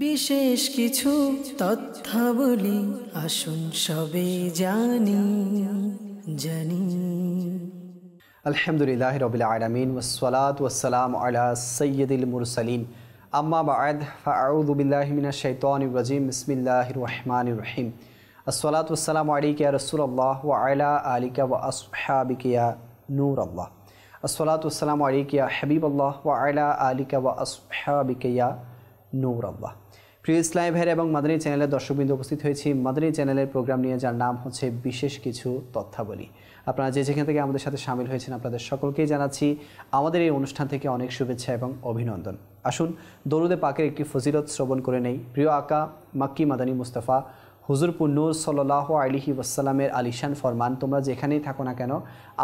विशेष किचु तत्त्व बोली आशुन शबे जानी जानी अल्हम्दुलिल्लाह रब्बिल अल्लामीन वस्सलात वस्सलाम अला सैयदिल मुरसलीन अम्मा बाद फ़ाउद बिल्लाह मिना शैतानी रज़ीम इस्मिल्लाहि रहमानी रहीम अस्सलात वस्सलाम अली के रसूल अल्लाह व अला आलिक व अस्हाब किया नूर अल्लाह अस्सलात वस्सलाम अली के हबीब अल्लाह व अला आलिक व अस्हाब किया নৌরব্বা প্রিয় ইসলামী ভাইয়ের এবং মাদানী চ্যানেলের দর্শকবৃন্দ উপস্থিত হয়েছি মাদানী চ্যানেলের প্রোগ্রাম নিয়ে যার নাম হচ্ছে বিশেষ কিছু তথ্যাবলী আপনারা যে যেখান থেকে আমাদের সাথে সামিল হয়েছেন আপনাদের সকলকেই জানাচ্ছি আমাদের এই অনুষ্ঠান থেকে অনেক শুভেচ্ছা এবং অভিনন্দন আসুন দরুদে পাকের একটি ফজিলত শ্রবণ করে নেই প্রিয় আকা মাক্কি মাদানী মুস্তাফা হুজুরপুর নূর সল্লাহ আলিহি ওয়াসাল্লামের আলিশান ফরমান তোমরা যেখানেই থাকো না কেন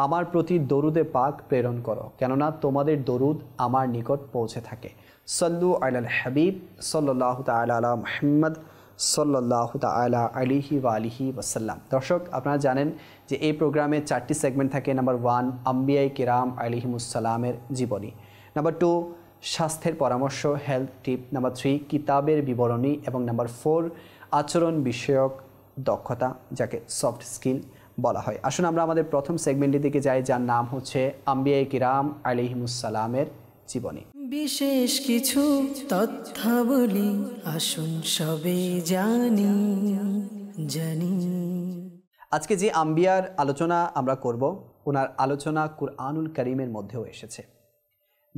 আমার প্রতি দরুদে পাক প্রেরণ করো কেননা তোমাদের দরুদ আমার নিকট পৌঁছে থাকে সল্লু আল হাবিব সল্লাহ তালা আলা মহম্মদ সল্লাহ তালা আলিহি ওয়া আলিহি ওয়াসাল্লাম দর্শক আপনারা জানেন যে এই প্রোগ্রামে চারটি সেগমেন্ট থাকে নাম্বার ওয়ান আম্বিয়াই কিরাম আলিহিমুসাল্লামের জীবনী নাম্বার টু স্বাস্থ্যের পরামর্শ হেলথ টিপ নাম্বার থ্রি কিতাবের বিবরণী এবং নাম্বার ফোর আচরণ বিষয়ক দক্ষতা যাকে সফট স্কিল বলা হয় আসুন আমরা আমাদের প্রথম সেগমেন্টের দিকে যাই যার নাম হচ্ছে আম্বিয়াই কিরাম আলিহিমুসালামের জীবনী বিশেষ কিছু তথ্যাবলী আসুন সবে জানি জানি আজকে যে আম্বিয়ার আলোচনা আমরা করব ওনার আলোচনা কুরআনুল করিমের মধ্যেও এসেছে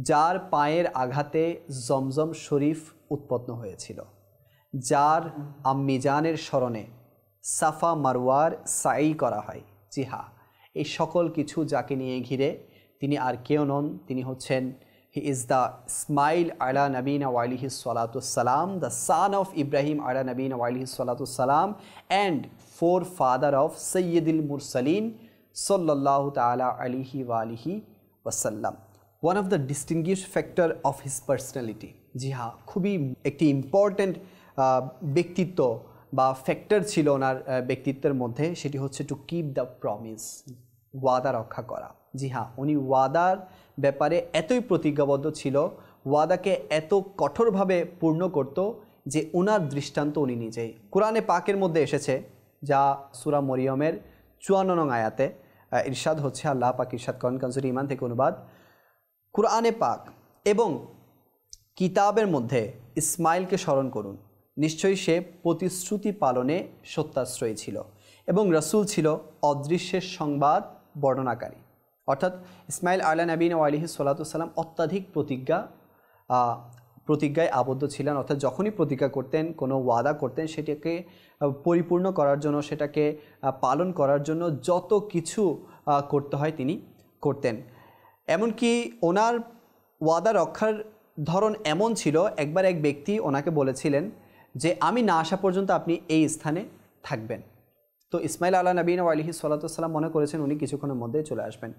যার পায়ের আঘাতে জমজম শরীফ উৎপন্ন হয়েছিল যার আম্মিজানের স্মরণে সাফা মারওয়ার সাই করা হয় জি হা হ্যাঁ, এই সকল কিছু যাকে নিয়ে ঘিরে তিনি আর কেউ নন তিনি হচ্ছেন হি ইজ দ্য স্মাইল আলা নবীন ওয়াইলিহি সালাতুসালাম দ্য সান অফ ইব্রাহিম আলা নবীন ওয়ালিহি সালাতুসালাম অ্যান্ড ফোর ফাদার অফ সৈয়দুল মুরসালিন সল্লাহ তালা আলিহি ওয়ালিহি ওয়াসাল্লাম one of the distinguish factor of his personality জি হ্যাঁ, খুবই একটি ইম্পর্ট্যান্ট ব্যক্তিত্ব বা ফ্যাক্টর ছিল ওনার ব্যক্তিত্বের মধ্যে সেটি হচ্ছে টু কিপ দ্য প্রমিস ওয়াদা রক্ষা করা জি হ্যাঁ উনি ওয়াদার ব্যাপারে এতই প্রতিজ্ঞাবদ্ধ ছিল ওয়াদাকে এত কঠোরভাবে পূর্ণ করত যে ওনার দৃষ্টান্ত উনি নিজেই কোরআনে পাকের মধ্যে এসেছে যা সুরা মরিয়মের চুয়ান্ন নং আয়াতে ইরশাদ হচ্ছে আল্লাহ পাক ইরশাদ করেন কানসুর ইমান থেকে অনুবাদ কোরআনে পাক এবং কিতাবের মধ্যে ইসমাইলকে স্মরণ করুন নিশ্চয়ই সে প্রতিশ্রুতি পালনে সত্যাশ্রয়ী ছিল এবং রসুল ছিল অদৃশ্যের সংবাদ বর্ণনাকারী অর্থাৎ ইসমাইল আল্লাহ নবীন ও আলিহি অত্যাধিক প্রতিজ্ঞা প্রতিজ্ঞায় আবদ্ধ ছিলেন অর্থাৎ যখনই প্রতিজ্ঞা করতেন কোনো ওয়াদা করতেন সেটাকে পরিপূর্ণ করার জন্য সেটাকে পালন করার জন্য যত কিছু করতে হয় তিনি করতেন এমনকি ওনার ওয়াদা রক্ষার ধরন এমন ছিল একবার এক ব্যক্তি ওনাকে বলেছিলেন যে আমি না আসা পর্যন্ত আপনি এই স্থানে থাকবেন তো ইসমাইল আল্লাহ নবীন আলহি সাল্লাতাম মনে করেছেন উনি কিছুক্ষণের মধ্যে চলে আসবেন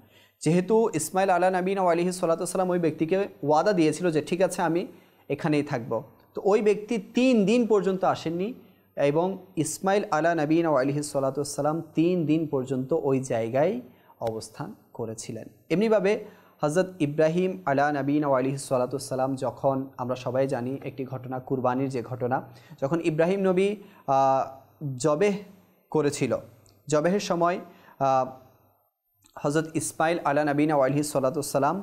যেহেতু ইসমাইল আল্লাহ নবীন আলহি সাল্লাতাম ওই ব্যক্তিকে ওয়াদা দিয়েছিল যে ঠিক আছে আমি এখানেই থাকব তো ওই ব্যক্তি তিন দিন পর্যন্ত আসেননি এবং ইসমাইল আলা নবীন আলহি সাল্লাতাম তিন দিন পর্যন্ত ওই জায়গায় অবস্থান করেছিলেন এমনিভাবে হজরত ইব্রাহিম আলা নবীন আলী সালাতাম যখন আমরা সবাই জানি একটি ঘটনা কুরবানির যে ঘটনা যখন ইব্রাহিম নবী জবেহ করেছিল জবেহের সময় হজরত ইসমাইল আলা নবীন আলহি সালাতাম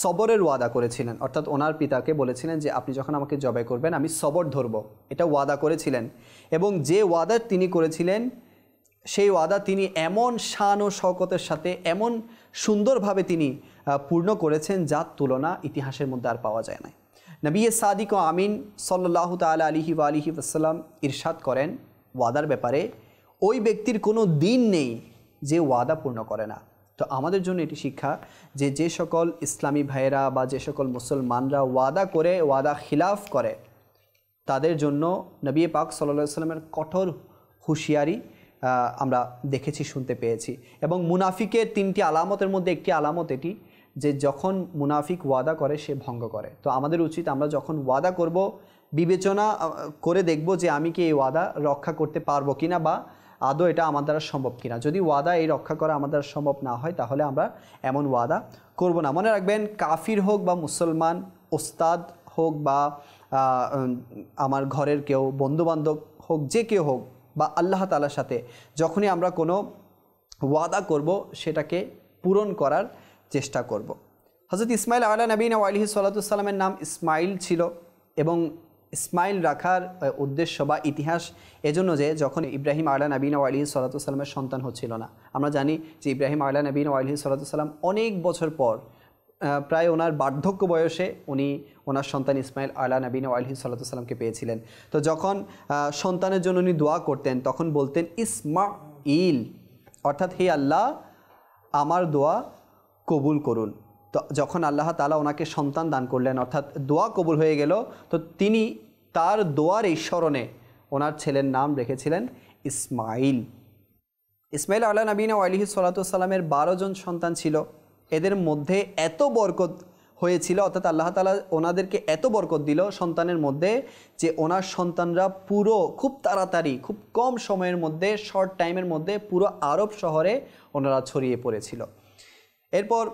সবরের ওয়াদা করেছিলেন অর্থাৎ ওনার পিতাকে বলেছিলেন যে আপনি যখন আমাকে জবাই করবেন আমি সবর ধরব এটা ওয়াদা করেছিলেন এবং যে ওয়াদার তিনি করেছিলেন সেই ওয়াদা তিনি এমন শান ও শকতের সাথে এমন সুন্দরভাবে তিনি পূর্ণ করেছেন যার তুলনা ইতিহাসের মধ্যে আর পাওয়া যায় না নবী সাদিক ও আমিন সল্লাহ তাল আলিহি আলিহি আসসালাম ইরশাদ করেন ওয়াদার ব্যাপারে ওই ব্যক্তির কোনো দিন নেই যে ওয়াদা পূর্ণ করে না তো আমাদের জন্য এটি শিক্ষা যে যে সকল ইসলামী ভাইয়েরা বা যে সকল মুসলমানরা ওয়াদা করে ওয়াদা খিলাফ করে তাদের জন্য নবী পাক সাল্লা সাল্লামের কঠোর হুঁশিয়ারি আমরা দেখেছি শুনতে পেয়েছি এবং মুনাফিকের তিনটি আলামতের মধ্যে একটি আলামত এটি যে যখন মুনাফিক ওয়াদা করে সে ভঙ্গ করে তো আমাদের উচিত আমরা যখন ওয়াদা করব বিবেচনা করে দেখব যে আমি কি এই ওয়াদা রক্ষা করতে পারবো কিনা বা আদৌ এটা আমার দ্বারা সম্ভব কিনা যদি ওয়াদা এই রক্ষা করা আমার দ্বারা সম্ভব না হয় তাহলে আমরা এমন ওয়াদা করব না মনে রাখবেন কাফির হোক বা মুসলমান ওস্তাদ হোক বা আমার ঘরের কেউ বন্ধুবান্ধব হোক যে কেউ হোক বা আল্লাহ তালার সাথে যখনই আমরা কোনো ওয়াদা করব সেটাকে পূরণ করার চেষ্টা করব। হজরত ইসমাইল আল্লাহ নবীন আলহি সাল্লাতুসাল্লামের নাম ইসমাইল ছিল এবং ইসমাইল রাখার উদ্দেশ্য বা ইতিহাস এজন্য যে যখন ইব্রাহিম আল্লাহ নবীন আলহি সাল্লাতুসাল্লামের সন্তান হচ্ছিল না আমরা জানি যে ইব্রাহিম আল্লাহ নবীন আলহি সাল্লাতুসাল্লাম অনেক বছর পর প্রায় ওনার বার্ধক্য বয়সে উনি ওনার সন্তান ইসমাইল আলা নবীন আলহি সাল্লামকে পেয়েছিলেন তো যখন সন্তানের জন্য উনি দোয়া করতেন তখন বলতেন ইসমা ইল অর্থাৎ হে আল্লাহ আমার দোয়া কবুল করুন তো যখন আল্লাহ তালা ওনাকে সন্তান দান করলেন অর্থাৎ দোয়া কবুল হয়ে গেল তো তিনি তার দোয়ার এই স্মরণে ওনার ছেলের নাম রেখেছিলেন ইসমাইল ইসমাইল আল্লাহ নবীন আলহি সাল্লামের বারো জন সন্তান ছিল এদের মধ্যে এত বরকত হয়েছিল অর্থাৎ আল্লাহ তালা ওনাদেরকে এত বরকত দিল সন্তানের মধ্যে যে ওনার সন্তানরা পুরো খুব তাড়াতাড়ি খুব কম সময়ের মধ্যে শর্ট টাইমের মধ্যে পুরো আরব শহরে ওনারা ছড়িয়ে পড়েছিল এরপর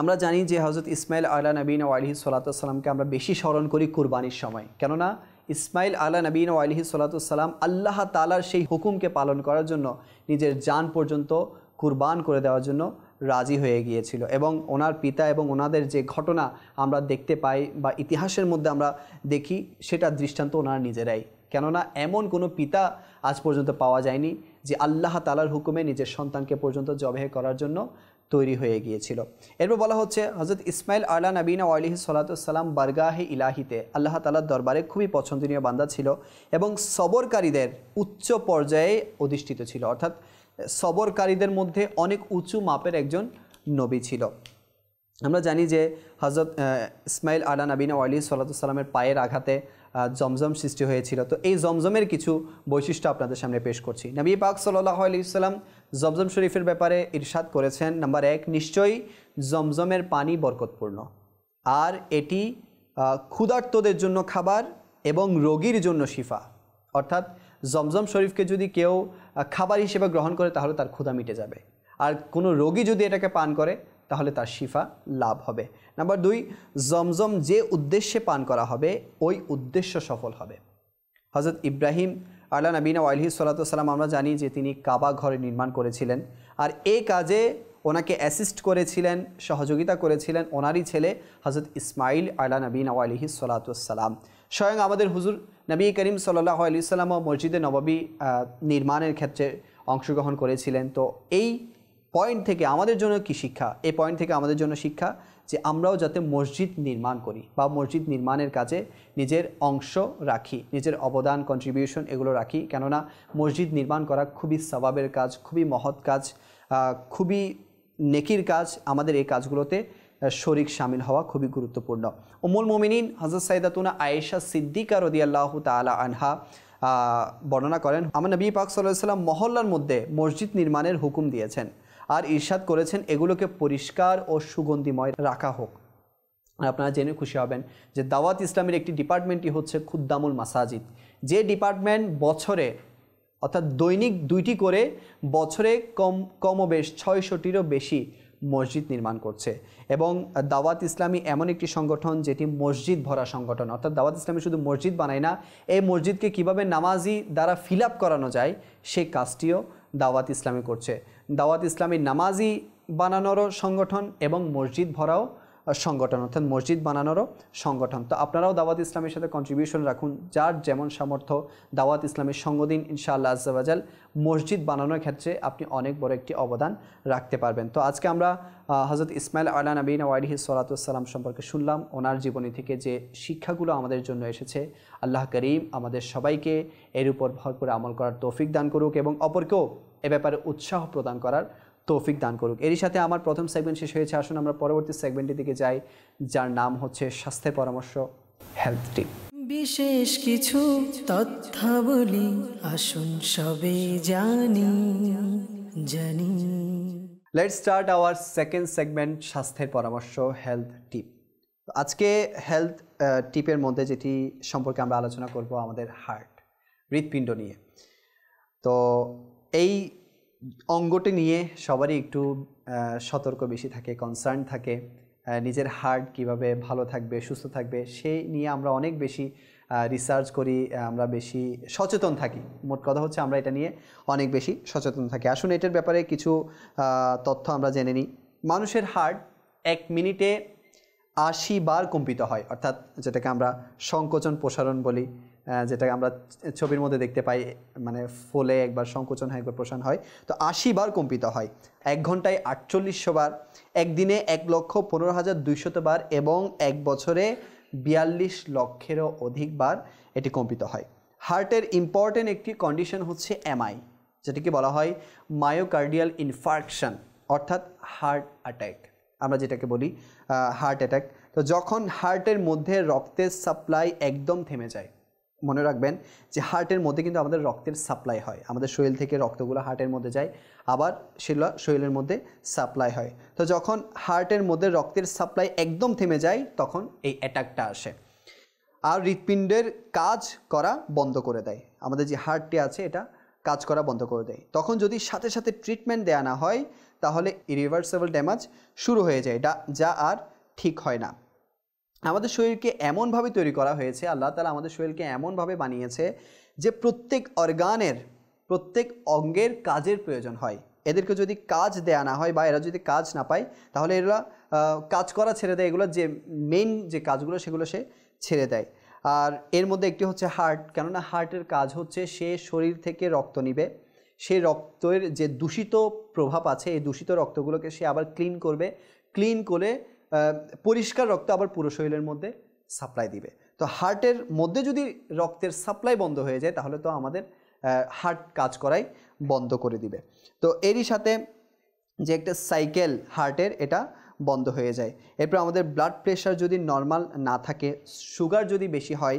আমরা জানি যে হজরত ইসমাইল আল্লাহ নবীন ও আলহি সাল্লাতামকে আমরা বেশি স্মরণ করি কুরবানির সময় কেননা ইসমাইল আল্লাহ নবীন ও আলহি সাল্লাতাম আল্লাহ তালার সেই হুকুমকে পালন করার জন্য নিজের যান পর্যন্ত কুরবান করে দেওয়ার জন্য রাজি হয়ে গিয়েছিল এবং ওনার পিতা এবং ওনাদের যে ঘটনা আমরা দেখতে পাই বা ইতিহাসের মধ্যে আমরা দেখি সেটা দৃষ্টান্ত ওনারা নিজেরাই কেননা এমন কোনো পিতা আজ পর্যন্ত পাওয়া যায়নি যে আল্লাহ তালার হুকুমে নিজের সন্তানকে পর্যন্ত জবেহ করার জন্য তৈরি হয়ে গিয়েছিল এরপর বলা হচ্ছে হজরত ইসমাইল আল্লাহ নবীনা আলিহি সালাতাম বারগাহে ইলাহিতে আল্লাহ তালার দরবারে খুবই পছন্দনীয় বান্দা ছিল এবং সবরকারীদের উচ্চ পর্যায়ে অধিষ্ঠিত ছিল অর্থাৎ সবরকারীদের মধ্যে অনেক উঁচু মাপের একজন নবী ছিল আমরা জানি যে হজরত ইসমাইল আলা নবীনা ওয়ালি সাল্লাতামের পায়ের আঘাতে জমজম সৃষ্টি হয়েছিল তো এই জমজমের কিছু বৈশিষ্ট্য আপনাদের সামনে পেশ করছি নবী পাক সাল্লাহ আলি জমজম শরীফের ব্যাপারে ইরশাদ করেছেন নাম্বার এক নিশ্চয়ই জমজমের পানি বরকতপূর্ণ আর এটি ক্ষুধার্তদের জন্য খাবার এবং রোগীর জন্য শিফা অর্থাৎ জমজম শরীফকে যদি কেউ খাবার হিসেবে গ্রহণ করে তাহলে তার ক্ষুধা মিটে যাবে আর কোনো রোগী যদি এটাকে পান করে তাহলে তার শিফা লাভ হবে নাম্বার দুই জমজম যে উদ্দেশ্যে পান করা হবে ওই উদ্দেশ্য সফল হবে হজরত ইব্রাহিম আল্লাহ নবীনা আলহি সাল্লাম আমরা জানি যে তিনি কাবা ঘরে নির্মাণ করেছিলেন আর এই কাজে ওনাকে অ্যাসিস্ট করেছিলেন সহযোগিতা করেছিলেন ওনারই ছেলে হজরত ইসমাইল আল্লাহ নবীন আলহি সালাতাম স্বয়ং আমাদের হুজুর নবী করিম সাল্লাহ আলি মসজিদে নবাবী নির্মাণের ক্ষেত্রে অংশগ্রহণ করেছিলেন তো এই পয়েন্ট থেকে আমাদের জন্য কি শিক্ষা এই পয়েন্ট থেকে আমাদের জন্য শিক্ষা যে আমরাও যাতে মসজিদ নির্মাণ করি বা মসজিদ নির্মাণের কাজে নিজের অংশ রাখি নিজের অবদান কন্ট্রিবিউশন এগুলো রাখি কেননা মসজিদ নির্মাণ করা খুবই স্বভাবের কাজ খুবই মহৎ কাজ খুবই নেকির কাজ আমাদের এই কাজগুলোতে শরিক সামিল হওয়া খুবই গুরুত্বপূর্ণ উমুল মোমিনিন হজরত সাইদাতুনা আয়েশা সিদ্দিকা আল্লাহ তালা আনহা বর্ণনা করেন আমার নবী পাক সাল্লাহ সাল্লাম মহল্লার মধ্যে মসজিদ নির্মাণের হুকুম দিয়েছেন আর ঈর্ষাদ করেছেন এগুলোকে পরিষ্কার ও সুগন্ধিময় রাখা হোক আপনারা জেনে খুশি হবেন যে দাওয়াত ইসলামের একটি ডিপার্টমেন্টই হচ্ছে খুদ্দামুল মাসাজিদ যে ডিপার্টমেন্ট বছরে অর্থাৎ দৈনিক দুইটি করে বছরে কম কমবেশ ছয়শোটিরও বেশি মসজিদ নির্মাণ করছে এবং দাওয়াত ইসলামী এমন একটি সংগঠন যেটি মসজিদ ভরা সংগঠন অর্থাৎ দাওয়াত ইসলামী শুধু মসজিদ বানায় না এই মসজিদকে কিভাবে নামাজি দ্বারা ফিল করানো যায় সেই কাজটিও দাওয়াত ইসলামী করছে দাওয়াত ইসলামী নামাজি বানানোরও সংগঠন এবং মসজিদ ভরাও সংগঠন অর্থাৎ মসজিদ বানানোরও সংগঠন তো আপনারাও দাওয়াত ইসলামের সাথে কন্ট্রিবিউশন রাখুন যার যেমন সামর্থ্য দাওয়াত ইসলামের সঙ্গদিন ইনশাআল্লাহ আজাল মসজিদ বানানোর ক্ষেত্রে আপনি অনেক বড় একটি অবদান রাখতে পারবেন তো আজকে আমরা হজরত ইসমাইল আলা নবীন ওয়াইহি সালাতাম সম্পর্কে শুনলাম ওনার জীবনী থেকে যে শিক্ষাগুলো আমাদের জন্য এসেছে আল্লাহ করিম আমাদের সবাইকে এর উপর ভর করে আমল করার তৌফিক দান করুক এবং অপরকেও এ ব্যাপারে উৎসাহ প্রদান করার তৌফিক দান করুক এরই সাথে আমার প্রথম সেগমেন্ট শেষ হয়েছে আসুন আমরা পরবর্তী সেগমেন্টের দিকে যাই যার নাম হচ্ছে স্বাস্থ্য পরামর্শ হেলথ টিপ বিশেষ কিছু তথ্যাবলী আসুন সবে জানি জানি let start our second segment স্বাস্থ্যের পরামর্শ হেলথ টিপ আজকে হেলথ টিপের মধ্যে যেটি সম্পর্কে আমরা আলোচনা করব আমাদের হার্ট হৃৎপিণ্ড নিয়ে তো এই অঙ্গটি নিয়ে সবারই একটু সতর্ক বেশি থাকে কনসার্ন থাকে নিজের হার্ট কিভাবে ভালো থাকবে সুস্থ থাকবে সেই নিয়ে আমরা অনেক বেশি রিসার্চ করি আমরা বেশি সচেতন থাকি মোট কথা হচ্ছে আমরা এটা নিয়ে অনেক বেশি সচেতন থাকি আসুন এটার ব্যাপারে কিছু তথ্য আমরা জেনে নিই মানুষের হার্ট এক মিনিটে আশি বার কম্পিত হয় অর্থাৎ যেটাকে আমরা সংকোচন প্রসারণ বলি যেটাকে আমরা ছবির মধ্যে দেখতে পাই মানে ফোলে একবার সংকোচন হয় একবার প্রসারণ হয় তো আশি বার কম্পিত হয় এক ঘন্টায় আটচল্লিশশো বার একদিনে এক লক্ষ পনেরো হাজার দুইশত বার এবং এক বছরে বিয়াল্লিশ লক্ষেরও অধিক বার এটি কম্পিত হয় হার্টের ইম্পর্টেন্ট একটি কন্ডিশন হচ্ছে এমআই যেটিকে বলা হয় মায়োকার্ডিয়াল ইনফার্কশন অর্থাৎ হার্ট অ্যাট্যাক আমরা যেটাকে বলি হার্ট অ্যাটাক তো যখন হার্টের মধ্যে রক্তের সাপ্লাই একদম থেমে যায় মনে রাখবেন যে হার্টের মধ্যে কিন্তু আমাদের রক্তের সাপ্লাই হয় আমাদের শরীর থেকে রক্তগুলো হার্টের মধ্যে যায় আবার সেগুলো শরীরের মধ্যে সাপ্লাই হয় তো যখন হার্টের মধ্যে রক্তের সাপ্লাই একদম থেমে যায় তখন এই অ্যাটাকটা আসে আর হৃৎপিণ্ডের কাজ করা বন্ধ করে দেয় আমাদের যে হার্টটি আছে এটা কাজ করা বন্ধ করে দেয় তখন যদি সাথে সাথে ট্রিটমেন্ট দেওয়া না হয় তাহলে ইরিভার্সেবল ড্যামাজ শুরু হয়ে যায় যা আর ঠিক হয় না আমাদের শরীরকে এমনভাবে তৈরি করা হয়েছে আল্লাহ তালা আমাদের শরীরকে এমনভাবে বানিয়েছে যে প্রত্যেক অর্গানের প্রত্যেক অঙ্গের কাজের প্রয়োজন হয় এদেরকে যদি কাজ দেয়া না হয় বা এরা যদি কাজ না পায় তাহলে এরা কাজ করা ছেড়ে দেয় এগুলো যে মেন যে কাজগুলো সেগুলো সে ছেড়ে দেয় আর এর মধ্যে একটি হচ্ছে হার্ট কেননা হার্টের কাজ হচ্ছে সে শরীর থেকে রক্ত নিবে সে রক্তের যে দূষিত প্রভাব আছে এই দূষিত রক্তগুলোকে সে আবার ক্লিন করবে ক্লিন করে পরিষ্কার রক্ত আবার পুরো শরীরের মধ্যে সাপ্লাই দিবে তো হার্টের মধ্যে যদি রক্তের সাপ্লাই বন্ধ হয়ে যায় তাহলে তো আমাদের হার্ট কাজ করাই বন্ধ করে দিবে তো এরই সাথে যে একটা সাইকেল হার্টের এটা বন্ধ হয়ে যায় এরপর আমাদের ব্লাড প্রেশার যদি নর্মাল না থাকে সুগার যদি বেশি হয়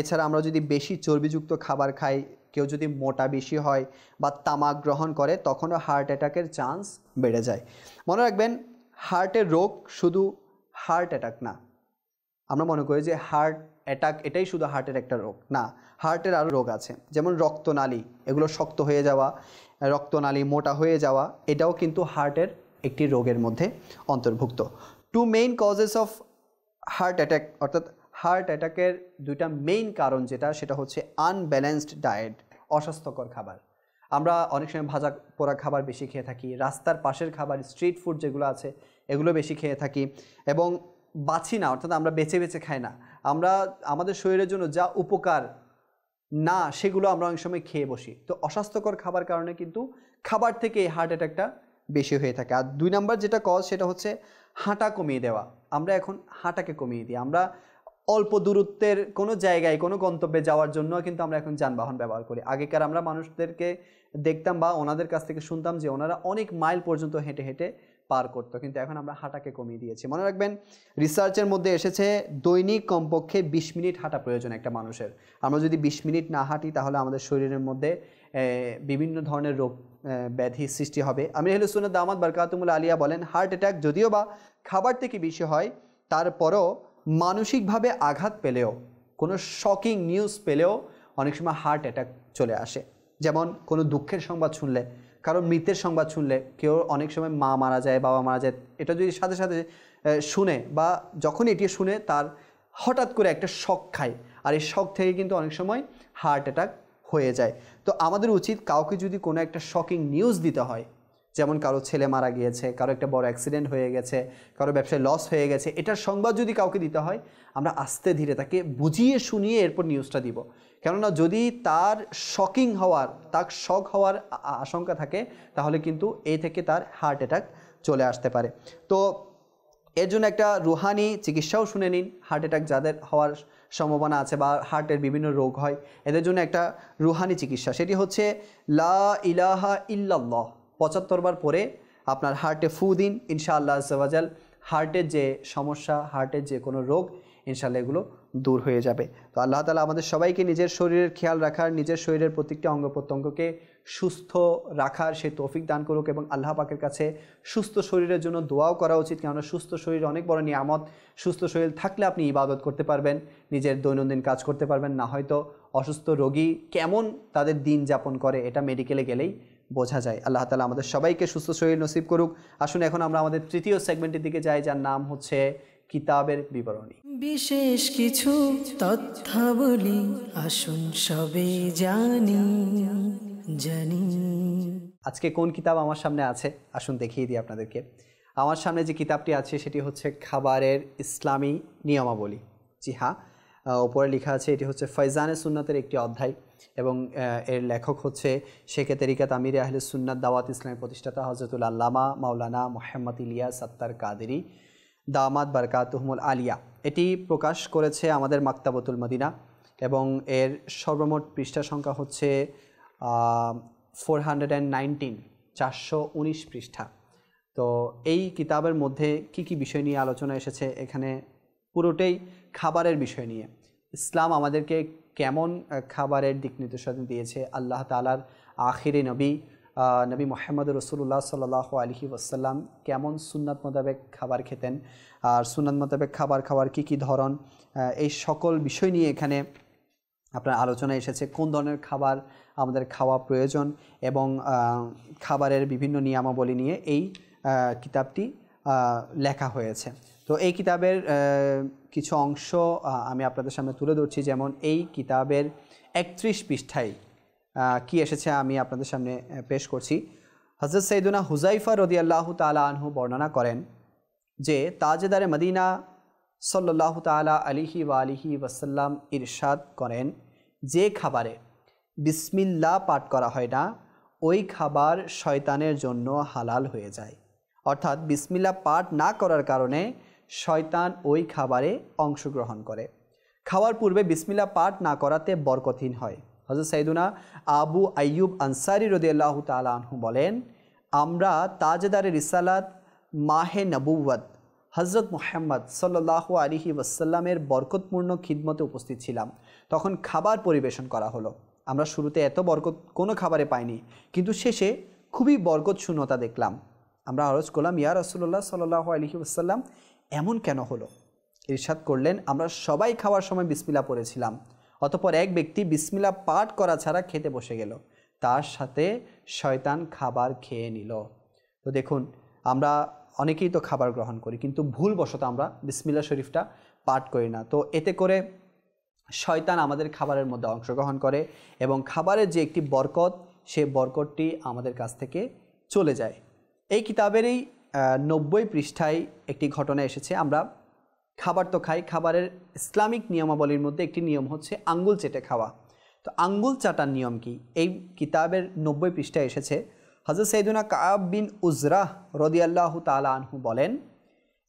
এছাড়া আমরা যদি বেশি চর্বিযুক্ত খাবার খাই কেউ যদি মোটা বেশি হয় বা তামাক গ্রহণ করে তখনও হার্ট অ্যাটাকের চান্স বেড়ে যায় মনে রাখবেন হার্টের রোগ শুধু হার্ট অ্যাটাক না আমরা মনে করি যে হার্ট অ্যাটাক এটাই শুধু হার্টের একটা রোগ না হার্টের আরও রোগ আছে যেমন রক্তনালী এগুলো শক্ত হয়ে যাওয়া রক্তনালী মোটা হয়ে যাওয়া এটাও কিন্তু হার্টের একটি রোগের মধ্যে অন্তর্ভুক্ত two main causes of heart attack অর্থাৎ হার্ট অ্যাটাকের দুইটা মেইন কারণ যেটা সেটা হচ্ছে আনব্যালেন্সড ডায়েট অস্বাস্থ্যকর খাবার আমরা অনেক সময় ভাজা পোড়া খাবার বেশি খেয়ে থাকি রাস্তার পাশের খাবার স্ট্রিট ফুড যেগুলো আছে এগুলো বেশি খেয়ে থাকি এবং বাছি না অর্থাৎ আমরা বেছে বেছে খাই না আমরা আমাদের শরীরের জন্য যা উপকার না সেগুলো আমরা অনেক সময় খেয়ে বসি তো অস্বাস্থ্যকর খাবার কারণে কিন্তু খাবার থেকে এই হার্ট অ্যাটাকটা বেশি হয়ে থাকে আর দুই নাম্বার যেটা কজ সেটা হচ্ছে হাঁটা কমিয়ে দেওয়া আমরা এখন হাঁটাকে কমিয়ে দিই আমরা অল্প দূরত্বের কোনো জায়গায় কোনো গন্তব্যে যাওয়ার জন্য কিন্তু আমরা এখন যানবাহন ব্যবহার করি আগেকার আমরা মানুষদেরকে দেখতাম বা ওনাদের কাছ থেকে শুনতাম যে ওনারা অনেক মাইল পর্যন্ত হেঁটে হেঁটে পার করতো কিন্তু এখন আমরা হাঁটাকে কমিয়ে দিয়েছি মনে রাখবেন রিসার্চের মধ্যে এসেছে দৈনিক কমপক্ষে বিশ মিনিট হাঁটা প্রয়োজন একটা মানুষের আমরা যদি বিশ মিনিট না হাঁটি তাহলে আমাদের শরীরের মধ্যে বিভিন্ন ধরনের রোগ ব্যাধি সৃষ্টি হবে আমি হলে হেলুসুন আহমদ বারকাতুমুল আলিয়া বলেন হার্ট অ্যাটাক যদিও বা খাবার থেকে বেশি হয় তারপরও মানসিকভাবে আঘাত পেলেও কোনো শকিং নিউজ পেলেও অনেক সময় হার্ট অ্যাটাক চলে আসে যেমন কোনো দুঃখের সংবাদ শুনলে কারোর মৃতের সংবাদ শুনলে কেউ অনেক সময় মা মারা যায় বাবা মারা যায় এটা যদি সাথে সাথে শুনে বা যখন এটি শুনে তার হঠাৎ করে একটা শখ খায় আর এই শখ থেকে কিন্তু অনেক সময় হার্ট অ্যাটাক হয়ে যায় তো আমাদের উচিত কাউকে যদি কোনো একটা শকিং নিউজ দিতে হয় যেমন কারো ছেলে মারা গিয়েছে কারো একটা বড় অ্যাক্সিডেন্ট হয়ে গেছে কারো ব্যবসায় লস হয়ে গেছে এটার সংবাদ যদি কাউকে দিতে হয় আমরা আস্তে ধীরে তাকে বুঝিয়ে শুনিয়ে এরপর নিউজটা দিব কেননা যদি তার শকিং হওয়ার তার শক হওয়ার আশঙ্কা থাকে তাহলে কিন্তু এ থেকে তার হার্ট অ্যাটাক চলে আসতে পারে তো এর জন্য একটা রুহানি চিকিৎসাও শুনে নিন হার্ট অ্যাটাক যাদের হওয়ার সম্ভাবনা আছে বা হার্টের বিভিন্ন রোগ হয় এদের জন্য একটা রুহানি চিকিৎসা সেটি হচ্ছে লা ইলাহা ইল্লাল্লাহ পঁচাত্তরবার পরে আপনার হার্টে ফু দিন ইনশাআল্লাহ আজাল হার্টের যে সমস্যা হার্টের যে কোনো রোগ ইনশাল্লাহ এগুলো দূর হয়ে যাবে তো আল্লাহ তালা আমাদের সবাইকে নিজের শরীরের খেয়াল রাখার নিজের শরীরের প্রত্যেকটি অঙ্গ প্রত্যঙ্গকে সুস্থ রাখার সেই তৌফিক দান করুক এবং আল্লাহ পাকের কাছে সুস্থ শরীরের জন্য দোয়াও করা উচিত কেননা সুস্থ শরীর অনেক বড় নিয়ামত সুস্থ শরীর থাকলে আপনি ইবাদত করতে পারবেন নিজের দৈনন্দিন কাজ করতে পারবেন না হয়তো অসুস্থ রোগী কেমন তাদের দিন যাপন করে এটা মেডিকেলে গেলেই বোঝা যায় আল্লাহ তালা আমাদের সবাইকে সুস্থ শরীর নসিব করুক আসুন এখন আমরা আমাদের তৃতীয় সেগমেন্টের দিকে যাই যার নাম হচ্ছে কিতাবের বিবরণী বিশেষ কিছু তথ্যাবলী আসুন সবে জানি জানি আজকে কোন কিতাব আমার সামনে আছে আসুন দেখিয়ে দিই আপনাদেরকে আমার সামনে যে কিতাবটি আছে সেটি হচ্ছে খাবারের ইসলামী নিয়মাবলী জি হ্যাঁ ওপরে লেখা আছে এটি হচ্ছে ফয়জানে সুন্নাতের একটি অধ্যায় এবং এর লেখক হচ্ছে শেখে তেরিকা তামির আহলে সুন্নাত দাওয়াত ইসলামের প্রতিষ্ঠাতা হজরতুল আল্লামা মাওলানা মোহাম্মদ ইলিয়া সাত্তার কাদেরি দামাত তহমুল আলিয়া এটি প্রকাশ করেছে আমাদের মাক্তাবতুল মদিনা এবং এর সর্বমোট পৃষ্ঠা সংখ্যা হচ্ছে ফোর হান্ড্রেড অ্যান্ড চারশো উনিশ পৃষ্ঠা তো এই কিতাবের মধ্যে কি কি বিষয় নিয়ে আলোচনা এসেছে এখানে পুরোটাই খাবারের বিষয় নিয়ে ইসলাম আমাদেরকে কেমন খাবারের দিক নির্দেশনা দিয়েছে আল্লাহ তালার আখিরে নবী নবী মোহাম্মদ রসুল্লাহ সাল্লাহ আলহি ওসাল্লাম কেমন সুন্নাত মোতাবেক খাবার খেতেন আর সুন্নাত মোতাবেক খাবার খাওয়ার কি কি ধরন এই সকল বিষয় নিয়ে এখানে আপনার আলোচনা এসেছে কোন ধরনের খাবার আমাদের খাওয়া প্রয়োজন এবং খাবারের বিভিন্ন নিয়মাবলী নিয়ে এই কিতাবটি লেখা হয়েছে তো এই কিতাবের কিছু অংশ আমি আপনাদের সামনে তুলে ধরছি যেমন এই কিতাবের একত্রিশ পৃষ্ঠায় কি এসেছে আমি আপনাদের সামনে পেশ করছি হজরত সৈদুনা হুজাইফা আল্লাহ তালা আনহু বর্ণনা করেন যে তাজেদারে মদিনা সল্লাহ তালা আলিহি ওয়া আলিহি ওয়াসাল্লাম ইরশাদ করেন যে খাবারে বিসমিল্লা পাঠ করা হয় না ওই খাবার শয়তানের জন্য হালাল হয়ে যায় অর্থাৎ বিসমিল্লা পাঠ না করার কারণে শয়তান ওই খাবারে অংশগ্রহণ করে খাওয়ার পূর্বে বিসমিল্লা পাঠ না করাতে বরকথিন হয় হজরত সাইদুনা আবু আইয়ুব আনসারি রদিয়াল্লাহ তালাহু বলেন আমরা তাজেদারে রিসালাত মাহে নবুয়ত হজরত মোহাম্মদ সাল্লাহ আলিহি ওয়াসাল্লামের বরকতপূর্ণ খিদমতে উপস্থিত ছিলাম তখন খাবার পরিবেশন করা হলো আমরা শুরুতে এত বরকত কোনো খাবারে পাইনি কিন্তু শেষে খুবই বরকত শূন্যতা দেখলাম আমরা আরজ করলাম ইয়া রসুল্লাহ সাল্লাহ আলহি ওসাল্লাম এমন কেন হলো ইরশাদ করলেন আমরা সবাই খাওয়ার সময় বিসমিলা পড়েছিলাম অতপর এক ব্যক্তি বিসমিলা পাঠ করা ছাড়া খেতে বসে গেল তার সাথে শয়তান খাবার খেয়ে নিল তো দেখুন আমরা অনেকেই তো খাবার গ্রহণ করি কিন্তু ভুলবশত আমরা বিসমিল্লা শরীফটা পাঠ করি না তো এতে করে শয়তান আমাদের খাবারের মধ্যে অংশগ্রহণ করে এবং খাবারের যে একটি বরকত সে বরকতটি আমাদের কাছ থেকে চলে যায় এই কিতাবেরই নব্বই পৃষ্ঠায় একটি ঘটনা এসেছে আমরা খাবার তো খাই খাবারের ইসলামিক নিয়মাবলীর মধ্যে একটি নিয়ম হচ্ছে আঙ্গুল চেটে খাওয়া তো আঙ্গুল চাটার নিয়ম কি এই কিতাবের নব্বই পৃষ্ঠায় এসেছে হজরত সৈদুনা কাব বিন উজরাহ রদিয়াল্লাহ তালা আনহু বলেন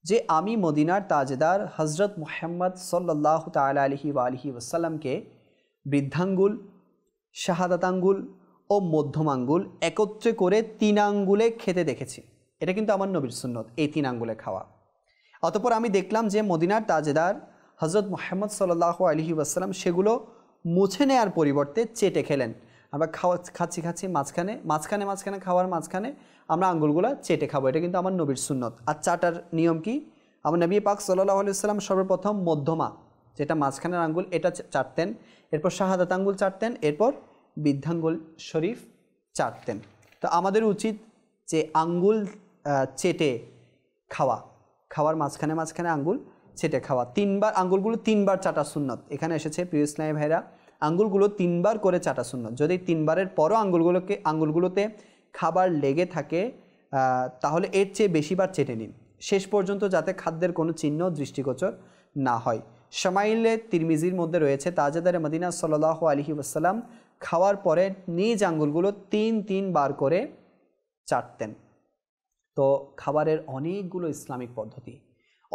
যে আমি মদিনার তাজেদার হজরত মোহাম্মদ সল্লাহ তাল আলহি আলহি ওসাল্লামকে বৃদ্ধাঙ্গুল শাহাদাতাঙ্গুল ও মধ্যমাঙ্গুল একত্রে করে তিন আঙ্গুলে খেতে দেখেছি এটা কিন্তু আমার নবীর সুন্নত এই তিন আঙ্গুলে খাওয়া অতপর আমি দেখলাম যে মদিনার তাজেদার হজরত মোহাম্মদ সাল্লাহ আলহি আসসালাম সেগুলো মুছে নেয়ার পরিবর্তে চেটে খেলেন আমরা খাওয়া খাচ্ছি খাচ্ছি মাঝখানে মাঝখানে মাঝখানে খাওয়ার মাঝখানে আমরা আঙ্গুলগুলো চেটে খাবো এটা কিন্তু আমার নবীর সুন্নত আর চাটার নিয়ম কি আমার নবী পাক সাল্লাহ আলিয়াল্লাম সর্বপ্রথম মধ্যমা যেটা মাঝখানের আঙ্গুল এটা চাটতেন এরপর শাহাদাত আঙ্গুল চাটতেন এরপর বৃদ্ধাঙ্গুল শরীফ চাটতেন তো আমাদের উচিত যে আঙ্গুল চেটে খাওয়া খাওয়ার মাঝখানে মাঝখানে আঙ্গুল চেটে খাওয়া তিনবার আঙ্গুলগুলো তিনবার চাটা সুন্নত এখানে এসেছে প্রিয় স্নায় ভাইরা আঙ্গুলগুলো তিনবার করে চাটা সুন্নত যদি তিনবারের পরও আঙ্গুলগুলোকে আঙ্গুলগুলোতে খাবার লেগে থাকে তাহলে এর চেয়ে বেশিবার চেটে নিন শেষ পর্যন্ত যাতে খাদ্যের কোনো চিহ্ন দৃষ্টিগোচর না হয় সামাইলে তিরমিজির মধ্যে রয়েছে তাজেদারে মদিনা সাল্লাহ আলহি আসসালাম খাওয়ার পরে নিজ আঙ্গুলগুলো তিন তিন বার করে চাটতেন তো খাবারের অনেকগুলো ইসলামিক পদ্ধতি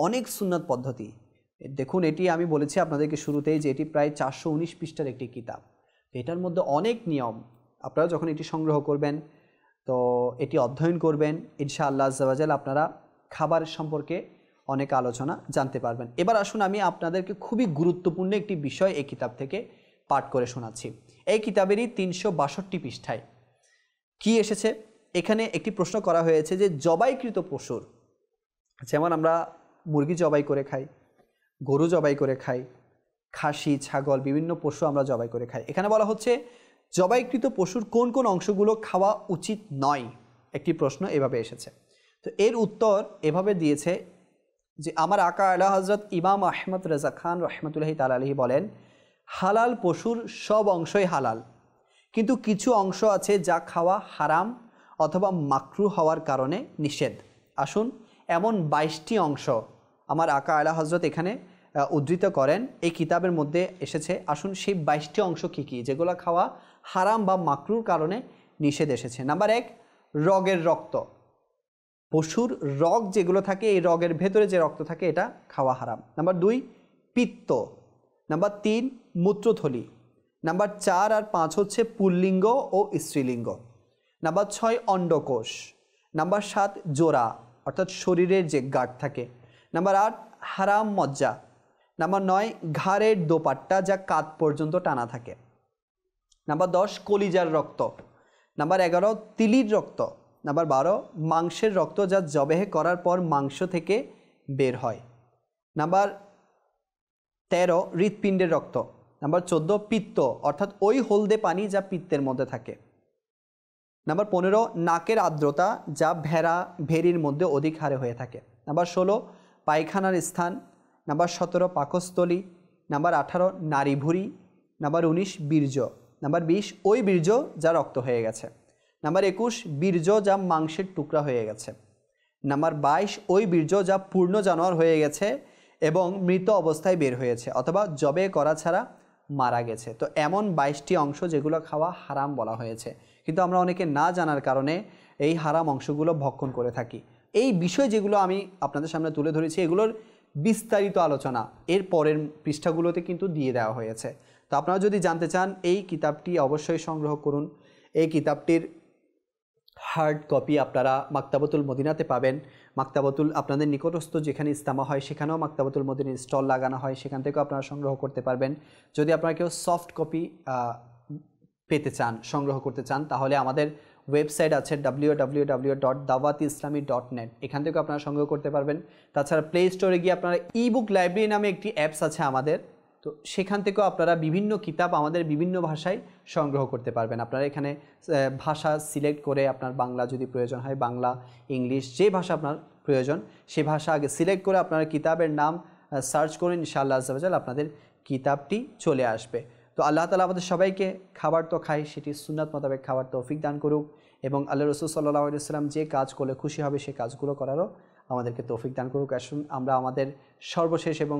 অনেক সুন্নত পদ্ধতি দেখুন এটি আমি বলেছি আপনাদেরকে শুরুতেই যে এটি প্রায় চারশো উনিশ পৃষ্ঠার একটি কিতাব এটার মধ্যে অনেক নিয়ম আপনারা যখন এটি সংগ্রহ করবেন তো এটি অধ্যয়ন করবেন ইনশা আল্লাহ আজাল আপনারা খাবার সম্পর্কে অনেক আলোচনা জানতে পারবেন এবার আসুন আমি আপনাদেরকে খুবই গুরুত্বপূর্ণ একটি বিষয় এই কিতাব থেকে পাঠ করে শোনাচ্ছি এই কিতাবেরই তিনশো বাষট্টি পৃষ্ঠায় কি এসেছে এখানে একটি প্রশ্ন করা হয়েছে যে জবাইকৃত পশুর যেমন আমরা মুরগি জবাই করে খাই গরু জবাই করে খাই খাসি ছাগল বিভিন্ন পশু আমরা জবাই করে খাই এখানে বলা হচ্ছে জবাইকৃত পশুর কোন কোন অংশগুলো খাওয়া উচিত নয় একটি প্রশ্ন এভাবে এসেছে তো এর উত্তর এভাবে দিয়েছে যে আমার আকা আলা হজরত ইমাম আহমদ রেজা খান রহমতুল্লাহি তাল আলহি বলেন হালাল পশুর সব অংশই হালাল কিন্তু কিছু অংশ আছে যা খাওয়া হারাম অথবা মাকরু হওয়ার কারণে নিষেধ আসুন এমন বাইশটি অংশ আমার আকা আলা হজরত এখানে উদ্ধৃত করেন এই কিতাবের মধ্যে এসেছে আসুন সেই বাইশটি অংশ কী কী যেগুলো খাওয়া হারাম বা মাকরুর কারণে নিষেধ এসেছে নাম্বার এক রগের রক্ত পশুর রগ যেগুলো থাকে এই রগের ভেতরে যে রক্ত থাকে এটা খাওয়া হারাম নাম্বার দুই পিত্ত নাম্বার তিন মূত্রথলি নাম্বার চার আর পাঁচ হচ্ছে পুল্লিঙ্গ ও স্ত্রীলিঙ্গ নাম্বার ছয় অন্ডকোষ নাম্বার সাত জোড়া অর্থাৎ শরীরের যে গাঁট থাকে নাম্বার আট হারাম মজ্জা নাম্বার নয় ঘাড়ের দোপাট্টা যা কাত পর্যন্ত টানা থাকে নাম্বার দশ কলিজার রক্ত নাম্বার এগারো তিলির রক্ত নাম্বার বারো মাংসের রক্ত যা জবেহে করার পর মাংস থেকে বের হয় নাম্বার তেরো হৃৎপিণ্ডের রক্ত নাম্বার চোদ্দো পিত্ত অর্থাৎ ওই হলদে পানি যা পিত্তের মধ্যে থাকে নাম্বার পনেরো নাকের আর্দ্রতা যা ভেড়া ভেরির মধ্যে অধিক হারে হয়ে থাকে নাম্বার ষোলো পায়খানার স্থান নাম্বার সতেরো পাকস্থলী নাম্বার আঠারো নারী ভুরি নাম্বার উনিশ বীর্য নাম্বার বিশ ওই বীর্য যা রক্ত হয়ে গেছে নাম্বার একুশ বীর্য যা মাংসের টুকরা হয়ে গেছে নাম্বার বাইশ ওই বীর্য যা পূর্ণ জানোয়ার হয়ে গেছে এবং মৃত অবস্থায় বের হয়েছে অথবা জবে করা ছাড়া মারা গেছে তো এমন বাইশটি অংশ যেগুলো খাওয়া হারাম বলা হয়েছে কিন্তু আমরা অনেকে না জানার কারণে এই হারাম অংশগুলো ভক্ষণ করে থাকি এই বিষয় যেগুলো আমি আপনাদের সামনে তুলে ধরেছি এগুলোর বিস্তারিত আলোচনা এর পরের পৃষ্ঠাগুলোতে কিন্তু দিয়ে দেওয়া হয়েছে তো আপনারা যদি জানতে চান এই কিতাবটি অবশ্যই সংগ্রহ করুন এই কিতাবটির হার্ড কপি আপনারা মাক্তাবতুল মদিনাতে পাবেন মাক্তাবতুল আপনাদের নিকটস্থ যেখানে ইস্তামা হয় সেখানেও মাক্তাবতুল মদিনের স্টল লাগানো হয় সেখান থেকেও আপনারা সংগ্রহ করতে পারবেন যদি আপনারা কেউ সফট কপি পেতে চান সংগ্রহ করতে চান তাহলে আমাদের ওয়েবসাইট আছে ডাব্লিউ ডাব্লিউ ডাব্লিউ ডট দাওয়াত ইসলামী ডট নেট এখান থেকেও আপনারা সংগ্রহ করতে পারবেন তাছাড়া প্লে স্টোরে গিয়ে আপনারা ইবুক লাইব্রেরি নামে একটি অ্যাপস আছে আমাদের তো সেখান থেকেও আপনারা বিভিন্ন কিতাব আমাদের বিভিন্ন ভাষায় সংগ্রহ করতে পারবেন আপনারা এখানে ভাষা সিলেক্ট করে আপনার বাংলা যদি প্রয়োজন হয় বাংলা ইংলিশ যে ভাষা আপনার প্রয়োজন সে ভাষা আগে সিলেক্ট করে আপনারা কিতাবের নাম সার্চ করে ইনশাআল্লাহ আজাল আপনাদের কিতাবটি চলে আসবে তো আল্লাহ তালা আমাদের সবাইকে খাবার তো খাই সেটি সুনাত মোতাবেক খাবার অফিক দান করুক এবং আল্লাহ রসুল সাল্লাহ আলিয়াল্লাম যে কাজ করলে খুশি হবে সে কাজগুলো করারও আমাদেরকে তৌফিক দান করুক আসুন আমরা আমাদের সর্বশেষ এবং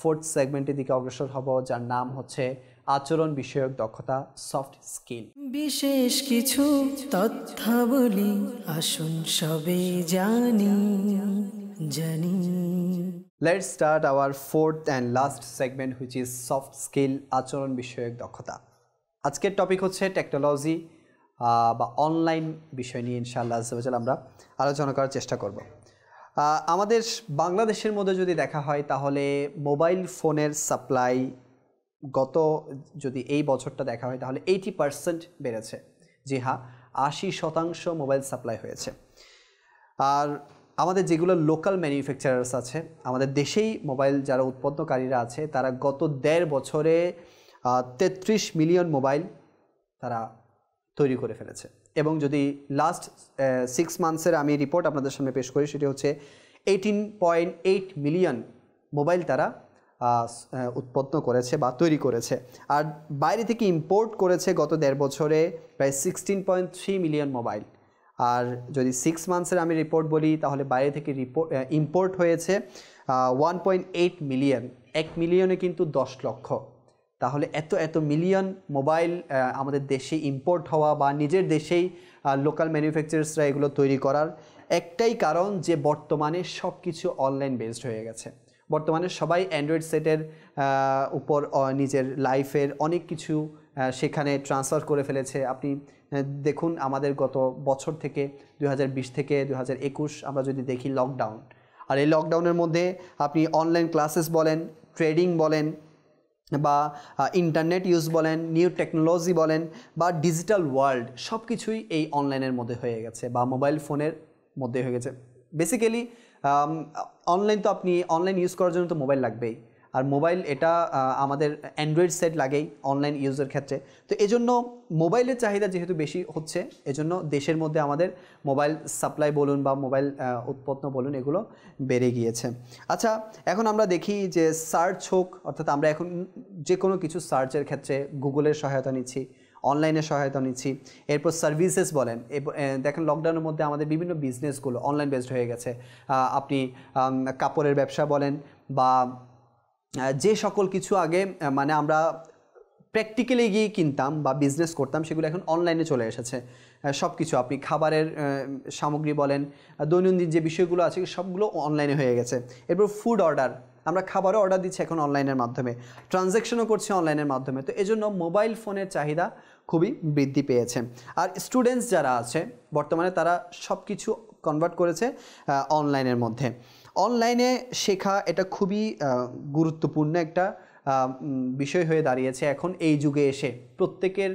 ফোর্থ সেগমেন্টের দিকে অগ্রসর হব যার নাম হচ্ছে আচরণ বিষয়ক দক্ষতা সফট স্কিল বিশেষ কিছু তথ্যাবলী আসুন সবে জানি জানি let's start our fourth and last segment which is soft skill আচরণ বিষয়ক দক্ষতা আজকের টপিক হচ্ছে টেকনোলজি বা অনলাইন বিষয় নিয়ে ইনশাআল্লাহ আমরা আলোচনা করার চেষ্টা করব আমাদের বাংলাদেশের মধ্যে যদি দেখা হয় তাহলে মোবাইল ফোনের সাপ্লাই গত যদি এই বছরটা দেখা হয় তাহলে এইটি পার্সেন্ট বেড়েছে জি হ্যাঁ আশি শতাংশ মোবাইল সাপ্লাই হয়েছে আর আমাদের যেগুলো লোকাল ম্যানুফ্যাকচারার্স আছে আমাদের দেশেই মোবাইল যারা উৎপন্নকারীরা আছে তারা গত দেড় বছরে তেত্রিশ মিলিয়ন মোবাইল তারা তৈরি করে ফেলেছে এবং যদি লাস্ট সিক্স মান্থসের আমি রিপোর্ট আপনাদের সামনে পেশ করি সেটি হচ্ছে eighteen point eight million mobile তারা উৎপন্ন করেছে বা তৈরি করেছে আর বাইরে থেকে ইম্পোর্ট করেছে গত দেড় বছরে প্রায় sixteen point three million mobile আর যদি সিক্স মান্থসের আমি রিপোর্ট বলি তাহলে বাইরে থেকে রিপোর্ট ইম্পোর্ট হয়েছে ওয়ান পয়েন্ট এইট মিলিয়ন এক মিলিয়নে কিন্তু দশ লক্ষ তাহলে এত এত মিলিয়ন মোবাইল আমাদের দেশে ইম্পোর্ট হওয়া বা নিজের দেশেই লোকাল ম্যানুফ্যাকচারার্সরা এগুলো তৈরি করার একটাই কারণ যে বর্তমানে সব কিছু অনলাইন বেসড হয়ে গেছে বর্তমানে সবাই অ্যান্ড্রয়েড সেটের উপর নিজের লাইফের অনেক কিছু সেখানে ট্রান্সফার করে ফেলেছে আপনি দেখুন আমাদের গত বছর থেকে দু থেকে দু আমরা যদি দেখি লকডাউন আর এই লকডাউনের মধ্যে আপনি অনলাইন ক্লাসেস বলেন ট্রেডিং বলেন বা ইন্টারনেট ইউজ বলেন নিউ টেকনোলজি বলেন বা ডিজিটাল ওয়ার্ল্ড সব কিছুই এই অনলাইনের মধ্যে হয়ে গেছে বা মোবাইল ফোনের মধ্যে হয়ে গেছে বেসিক্যালি অনলাইন তো আপনি অনলাইন ইউজ করার জন্য তো মোবাইল লাগবেই আর মোবাইল এটা আমাদের অ্যান্ড্রয়েড সেট লাগেই অনলাইন ইউজের ক্ষেত্রে তো এজন্য মোবাইলের চাহিদা যেহেতু বেশি হচ্ছে এজন্য দেশের মধ্যে আমাদের মোবাইল সাপ্লাই বলুন বা মোবাইল উৎপন্ন বলুন এগুলো বেড়ে গিয়েছে আচ্ছা এখন আমরা দেখি যে সার্চ হোক অর্থাৎ আমরা এখন যে কোনো কিছু সার্চের ক্ষেত্রে গুগলের সহায়তা নিচ্ছি অনলাইনে সহায়তা নিচ্ছি এরপর সার্ভিসেস বলেন দেখেন লকডাউনের মধ্যে আমাদের বিভিন্ন বিজনেসগুলো অনলাইন বেসড হয়ে গেছে আপনি কাপড়ের ব্যবসা বলেন বা যে সকল কিছু আগে মানে আমরা প্র্যাকটিক্যালি গিয়ে কিনতাম বা বিজনেস করতাম সেগুলো এখন অনলাইনে চলে এসেছে সব কিছু আপনি খাবারের সামগ্রী বলেন দৈনন্দিন যে বিষয়গুলো আছে সবগুলো অনলাইনে হয়ে গেছে এরপর ফুড অর্ডার আমরা খাবারও অর্ডার দিচ্ছি এখন অনলাইনের মাধ্যমে ট্রানজ্যাকশনও করছি অনলাইনের মাধ্যমে তো এজন্য মোবাইল ফোনের চাহিদা খুবই বৃদ্ধি পেয়েছে আর স্টুডেন্টস যারা আছে বর্তমানে তারা সব কিছু কনভার্ট করেছে অনলাইনের মধ্যে অনলাইনে শেখা এটা খুবই গুরুত্বপূর্ণ একটা বিষয় হয়ে দাঁড়িয়েছে এখন এই যুগে এসে প্রত্যেকের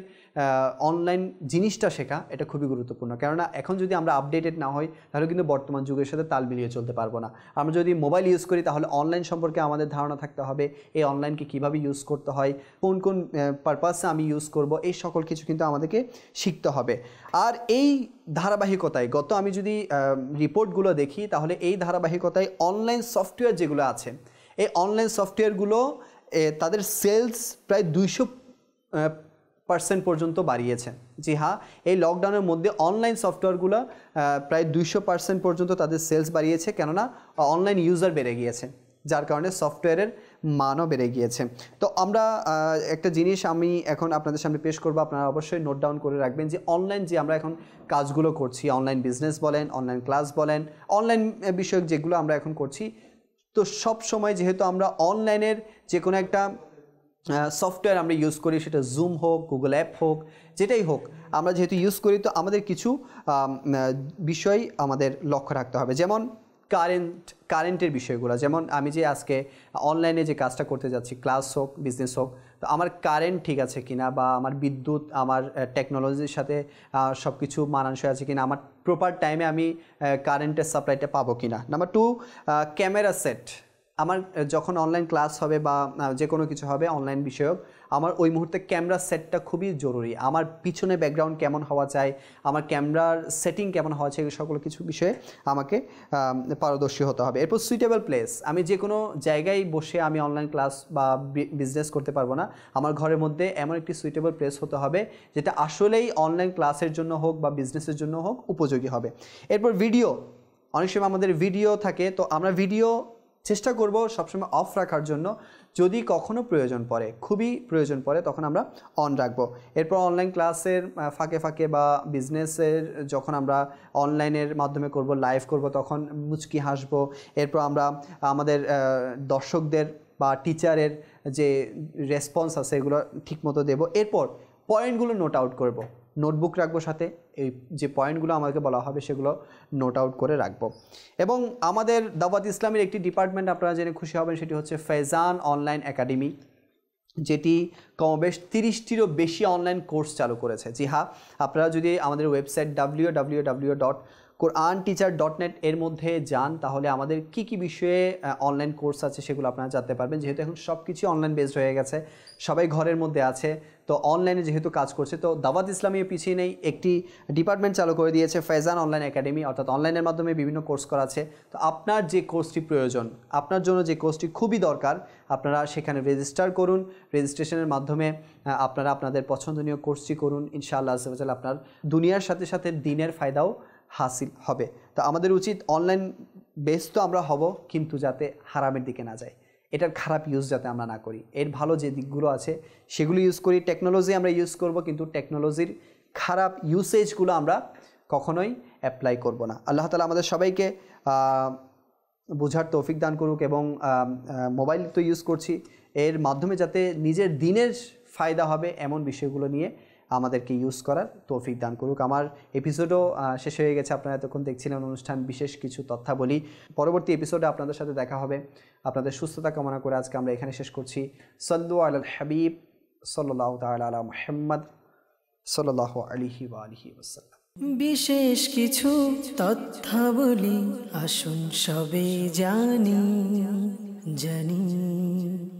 অনলাইন জিনিসটা শেখা এটা খুবই গুরুত্বপূর্ণ কেননা এখন যদি আমরা আপডেটেড না হই তাহলে কিন্তু বর্তমান যুগের সাথে তাল মিলিয়ে চলতে পারবো না আমরা যদি মোবাইল ইউজ করি তাহলে অনলাইন সম্পর্কে আমাদের ধারণা থাকতে হবে এই অনলাইনকে কিভাবে ইউজ করতে হয় কোন কোন পারপাসে আমি ইউজ করব এই সকল কিছু কিন্তু আমাদেরকে শিখতে হবে আর এই ধারাবাহিকতায় গত আমি যদি রিপোর্টগুলো দেখি তাহলে এই ধারাবাহিকতায় অনলাইন সফটওয়্যার যেগুলো আছে এই অনলাইন সফটওয়্যারগুলো তাদের সেলস প্রায় দুইশো পার্সেন্ট পর্যন্ত বাড়িয়েছে জি হ্যাঁ এই লকডাউনের মধ্যে অনলাইন সফটওয়্যারগুলো প্রায় দুইশো পার্সেন্ট পর্যন্ত তাদের সেলস বাড়িয়েছে কেননা অনলাইন ইউজার বেড়ে গিয়েছে যার কারণে সফটওয়্যারের মানও বেড়ে গিয়েছে তো আমরা একটা জিনিস আমি এখন আপনাদের সামনে পেশ করবো আপনারা অবশ্যই নোট ডাউন করে রাখবেন যে অনলাইন যে আমরা এখন কাজগুলো করছি অনলাইন বিজনেস বলেন অনলাইন ক্লাস বলেন অনলাইন বিষয়ক যেগুলো আমরা এখন করছি তো সব সময় যেহেতু আমরা অনলাইনের যে কোনো একটা সফটওয়্যার আমরা ইউজ করি সেটা জুম হোক গুগল অ্যাপ হোক যেটাই হোক আমরা যেহেতু ইউজ করি তো আমাদের কিছু বিষয় আমাদের লক্ষ্য রাখতে হবে যেমন কারেন্ট কারেন্টের বিষয়গুলো যেমন আমি যে আজকে অনলাইনে যে কাজটা করতে যাচ্ছি ক্লাস হোক বিজনেস হোক তো আমার কারেন্ট ঠিক আছে কিনা বা আমার বিদ্যুৎ আমার টেকনোলজির সাথে সব কিছু মানানসই আছে কিনা আমার প্রপার টাইমে আমি কারেন্টের সাপ্লাইটা পাবো কিনা নাম্বার টু ক্যামেরা সেট আমার যখন অনলাইন ক্লাস হবে বা যে কোনো কিছু হবে অনলাইন বিষয়ক আমার ওই মুহূর্তে ক্যামেরা সেটটা খুবই জরুরি আমার পিছনে ব্যাকগ্রাউন্ড কেমন হওয়া চাই আমার ক্যামেরার সেটিং কেমন হওয়া চাই সকল কিছু বিষয়ে আমাকে পারদর্শী হতে হবে এরপর সুইটেবল প্লেস আমি যে কোনো জায়গায় বসে আমি অনলাইন ক্লাস বা বিজনেস করতে পারবো না আমার ঘরের মধ্যে এমন একটি সুইটেবল প্লেস হতে হবে যেটা আসলেই অনলাইন ক্লাসের জন্য হোক বা বিজনেসের জন্য হোক উপযোগী হবে এরপর ভিডিও অনেক সময় আমাদের ভিডিও থাকে তো আমরা ভিডিও চেষ্টা করব সবসময় অফ রাখার জন্য যদি কখনো প্রয়োজন পড়ে খুবই প্রয়োজন পড়ে তখন আমরা অন রাখবো এরপর অনলাইন ক্লাসের ফাঁকে ফাঁকে বা বিজনেসের যখন আমরা অনলাইনের মাধ্যমে করব লাইভ করব তখন মুচকি হাসব এরপর আমরা আমাদের দর্শকদের বা টিচারের যে রেসপন্স আছে এগুলো ঠিকমতো দেব এরপর পয়েন্টগুলো নোট আউট করব নোটবুক রাখবো সাথে এই যে পয়েন্টগুলো আমাকে বলা হবে সেগুলো নোট আউট করে রাখবো এবং আমাদের দাওয়াত ইসলামের একটি ডিপার্টমেন্ট আপনারা জেনে খুশি হবেন সেটি হচ্ছে ফেজান অনলাইন একাডেমি যেটি কমবেশ তিরিশটিরও বেশি অনলাইন কোর্স চালু করেছে জি হ্যাঁ আপনারা যদি আমাদের website W W W dot Quran teacher dot net এর মধ্যে যান তাহলে আমাদের কি কি বিষয়ে অনলাইন কোর্স আছে সেগুলো আপনারা জানতে পারবেন যেহেতু এখন সব কিছু অনলাইন বেসড হয়ে গেছে সবাই ঘরের মধ্যে আছে তো অনলাইনে যেহেতু কাজ করছে তো দাওয়াত ইসলামী পিছিয়ে নেই একটি ডিপার্টমেন্ট চালু করে দিয়েছে ফেজান অনলাইন একাডেমি অর্থাৎ অনলাইনের মাধ্যমে বিভিন্ন কোর্স করা আছে তো আপনার যে কোর্সটি প্রয়োজন আপনার জন্য যে কোর্সটি খুবই দরকার আপনারা সেখানে রেজিস্টার করুন রেজিস্ট্রেশনের মাধ্যমে আপনারা আপনাদের পছন্দনীয় কোর্সটি করুন ইনশাআল্লাহ আপনার দুনিয়ার সাথে সাথে দিনের ফায়দাও হাসিল হবে তো আমাদের উচিত অনলাইন বেস তো আমরা হব কিন্তু যাতে হারামের দিকে না যায় এটার খারাপ ইউজ যাতে আমরা না করি এর ভালো যে দিকগুলো আছে সেগুলো ইউজ করি টেকনোলজি আমরা ইউজ করব কিন্তু টেকনোলজির খারাপ ইউসেজগুলো আমরা কখনোই অ্যাপ্লাই করব না আল্লাহ তালা আমাদের সবাইকে বোঝার তৌফিক দান করুক এবং মোবাইল তো ইউজ করছি এর মাধ্যমে যাতে নিজের দিনের ফায়দা হবে এমন বিষয়গুলো নিয়ে আমাদেরকে ইউজ করার তৌফিক দান করুক আমার এপিসোডও শেষ হয়ে গেছে আপনারা এতক্ষণ দেখছিলেন অনুষ্ঠান বিশেষ কিছু তথ্যাবলী পরবর্তী এপিসোডে আপনাদের সাথে দেখা হবে আপনাদের সুস্থতা কামনা করে আজকে আমরা এখানে শেষ করছি সল্লু আল হাবিব সল্লাহ তাল আলা মোহাম্মদ সল্লাহ আলিহি আলহি ওসাল্লাম বিশেষ কিছু তথ্যাবলী আসুন সবে জানি জানি